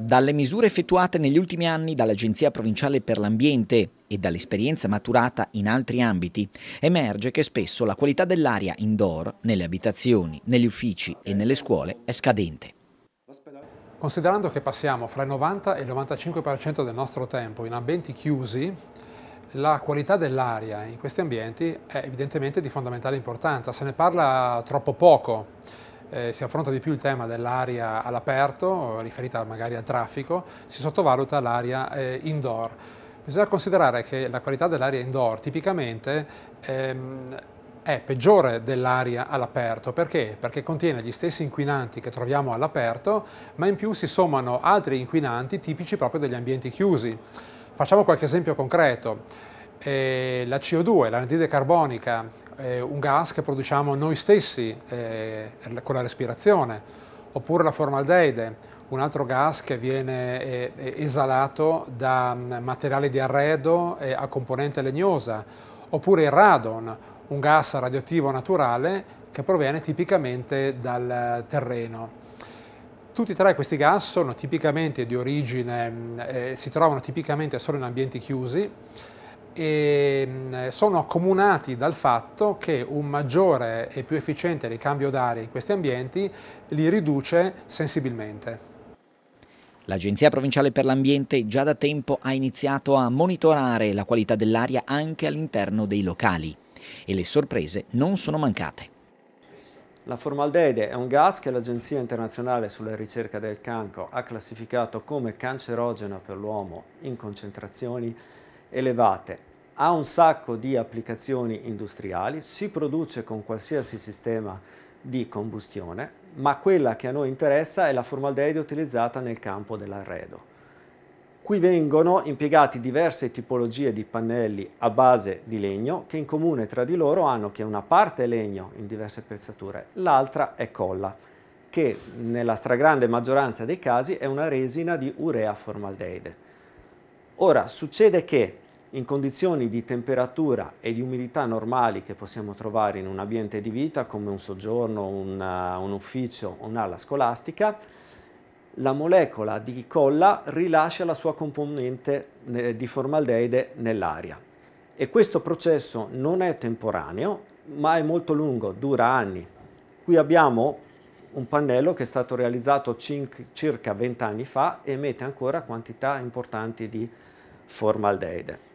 Dalle misure effettuate negli ultimi anni dall'Agenzia Provinciale per l'Ambiente e dall'esperienza maturata in altri ambiti, emerge che spesso la qualità dell'aria indoor nelle abitazioni, negli uffici e nelle scuole è scadente. Considerando che passiamo fra il 90 e il 95% del nostro tempo in ambienti chiusi, la qualità dell'aria in questi ambienti è evidentemente di fondamentale importanza, se ne parla troppo poco eh, si affronta di più il tema dell'aria all'aperto, riferita magari al traffico, si sottovaluta l'aria eh, indoor. Bisogna considerare che la qualità dell'aria indoor tipicamente ehm, è peggiore dell'aria all'aperto. Perché? Perché contiene gli stessi inquinanti che troviamo all'aperto, ma in più si sommano altri inquinanti tipici proprio degli ambienti chiusi. Facciamo qualche esempio concreto. Eh, la CO2, l'anidride carbonica, eh, un gas che produciamo noi stessi eh, con la respirazione, oppure la formaldeide, un altro gas che viene eh, eh esalato da mm, materiali di arredo a componente legnosa, oppure il radon, un gas radioattivo naturale che proviene tipicamente dal terreno. Tutti e tre questi gas sono tipicamente di origine, mm, eh, si trovano tipicamente solo in ambienti chiusi, e ehm, sono accomunati dal fatto che un maggiore e più efficiente ricambio d'aria in questi ambienti li riduce sensibilmente. L'Agenzia Provinciale per l'Ambiente già da tempo ha iniziato a monitorare la qualità dell'aria anche all'interno dei locali e le sorprese non sono mancate. La formaldeide è un gas che l'Agenzia internazionale sulla ricerca del cancro ha classificato come cancerogeno per l'uomo in concentrazioni elevate ha un sacco di applicazioni industriali, si produce con qualsiasi sistema di combustione, ma quella che a noi interessa è la formaldeide utilizzata nel campo dell'arredo. Qui vengono impiegati diverse tipologie di pannelli a base di legno che in comune tra di loro hanno che una parte è legno in diverse pezzature, l'altra è colla, che nella stragrande maggioranza dei casi è una resina di urea formaldeide. Ora, succede che in condizioni di temperatura e di umidità normali che possiamo trovare in un ambiente di vita come un soggiorno, una, eh, un ufficio o un'ala scolastica, la molecola di colla rilascia la sua componente eh, di formaldeide nell'aria. E questo processo non è temporaneo, ma è molto lungo, dura anni. Qui abbiamo un pannello che è stato realizzato circa 20 anni fa e emette ancora quantità importanti di formaldeide.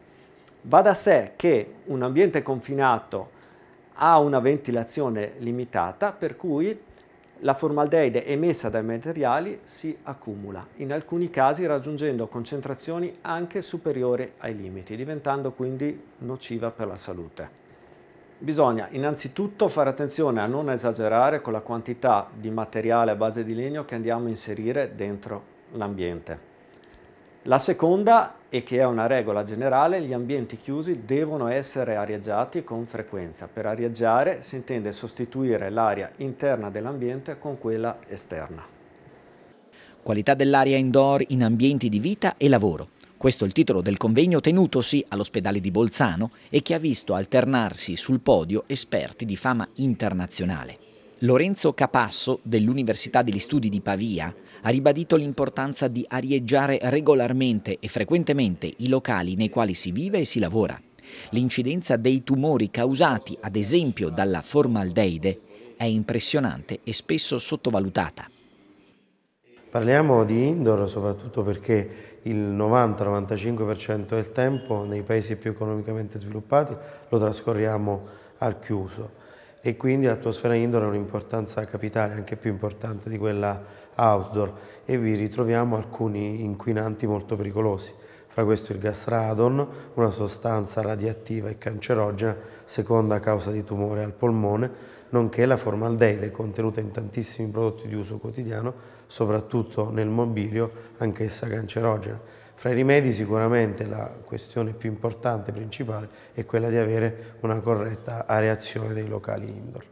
Va da sé che un ambiente confinato ha una ventilazione limitata per cui la formaldeide emessa dai materiali si accumula, in alcuni casi raggiungendo concentrazioni anche superiori ai limiti, diventando quindi nociva per la salute. Bisogna innanzitutto fare attenzione a non esagerare con la quantità di materiale a base di legno che andiamo a inserire dentro l'ambiente. La seconda e che è una regola generale, gli ambienti chiusi devono essere arieggiati con frequenza. Per arieggiare si intende sostituire l'aria interna dell'ambiente con quella esterna. Qualità dell'aria indoor in ambienti di vita e lavoro. Questo è il titolo del convegno tenutosi all'ospedale di Bolzano e che ha visto alternarsi sul podio esperti di fama internazionale. Lorenzo Capasso, dell'Università degli Studi di Pavia, ha ribadito l'importanza di arieggiare regolarmente e frequentemente i locali nei quali si vive e si lavora. L'incidenza dei tumori causati, ad esempio, dalla formaldeide è impressionante e spesso sottovalutata. Parliamo di indoor soprattutto perché il 90-95% del tempo nei paesi più economicamente sviluppati lo trascorriamo al chiuso e quindi l'atmosfera indoor ha un'importanza capitale, anche più importante di quella outdoor e vi ritroviamo alcuni inquinanti molto pericolosi, fra questo il gas radon, una sostanza radioattiva e cancerogena, seconda causa di tumore al polmone, nonché la formaldeide contenuta in tantissimi prodotti di uso quotidiano, soprattutto nel mobilio, anch'essa cancerogena fra i rimedi sicuramente la questione più importante, principale, è quella di avere una corretta areazione dei locali indoor.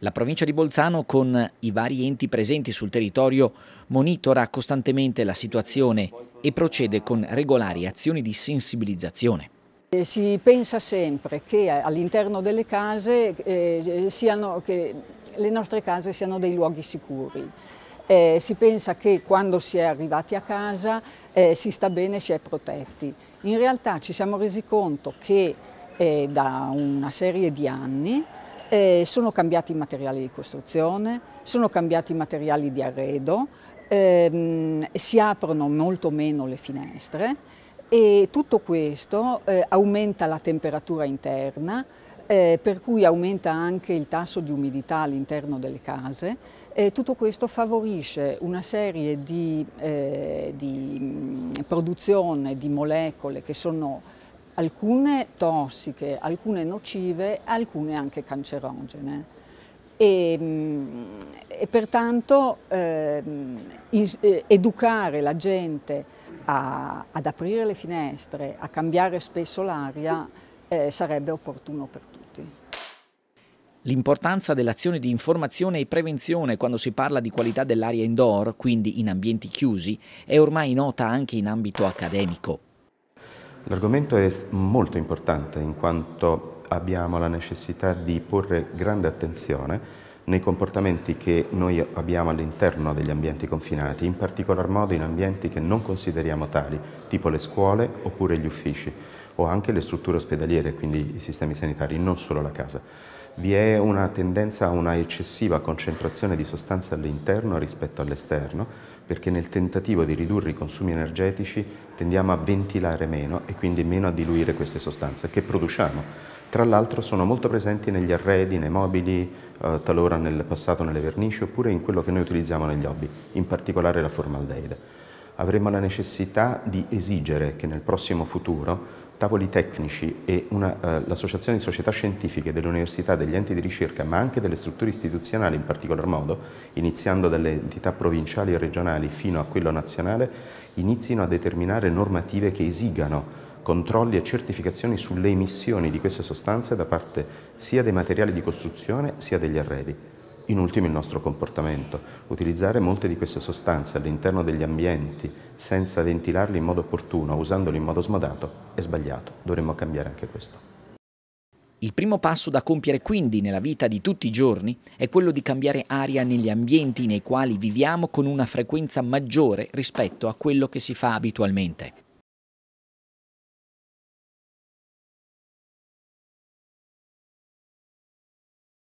La provincia di Bolzano, con i vari enti presenti sul territorio, monitora costantemente la situazione e procede con regolari azioni di sensibilizzazione. Eh, si pensa sempre che all'interno delle case eh, siano, che le nostre case siano dei luoghi sicuri eh, si pensa che quando si è arrivati a casa eh, si sta bene, si è protetti. In realtà ci siamo resi conto che eh, da una serie di anni eh, sono cambiati i materiali di costruzione, sono cambiati i materiali di arredo, ehm, si aprono molto meno le finestre e tutto questo eh, aumenta la temperatura interna, eh, per cui aumenta anche il tasso di umidità all'interno delle case. e eh, tutto questo favorisce una serie di, eh, di mm, produzione di molecole che sono alcune tossiche, alcune nocive, alcune anche cancerogene. E, mm, e pertanto ehm, eh, educare la gente a, ad aprire le finestre, a cambiare spesso l'aria, eh, sarebbe opportuno per tutti. L'importanza dell'azione di informazione e prevenzione quando si parla di qualità dell'aria indoor, quindi in ambienti chiusi, è ormai nota anche in ambito accademico. L'argomento è molto importante in quanto abbiamo la necessità di porre grande attenzione nei comportamenti che noi abbiamo all'interno degli ambienti confinati, in particolar modo in ambienti che non consideriamo tali, tipo le scuole oppure gli uffici o anche le strutture ospedaliere, quindi i sistemi sanitari, non solo la casa. Vi è una tendenza a una eccessiva concentrazione di sostanze all'interno rispetto all'esterno, perché nel tentativo di ridurre i consumi energetici tendiamo a ventilare meno e quindi meno a diluire queste sostanze che produciamo. Tra l'altro sono molto presenti negli arredi, nei mobili, eh, talora nel passato nelle vernici oppure in quello che noi utilizziamo negli hobby, in particolare la formaldeide. Avremo la necessità di esigere che nel prossimo futuro tavoli tecnici e una, eh, l'Associazione di Società Scientifiche dell'Università, degli enti di ricerca, ma anche delle strutture istituzionali in particolar modo, iniziando dalle entità provinciali e regionali fino a quello nazionale, inizino a determinare normative che esigano controlli e certificazioni sulle emissioni di queste sostanze da parte sia dei materiali di costruzione sia degli arredi in ultimo il nostro comportamento. Utilizzare molte di queste sostanze all'interno degli ambienti senza ventilarli in modo opportuno, usandoli in modo smodato, è sbagliato. Dovremmo cambiare anche questo. Il primo passo da compiere quindi nella vita di tutti i giorni è quello di cambiare aria negli ambienti nei quali viviamo con una frequenza maggiore rispetto a quello che si fa abitualmente.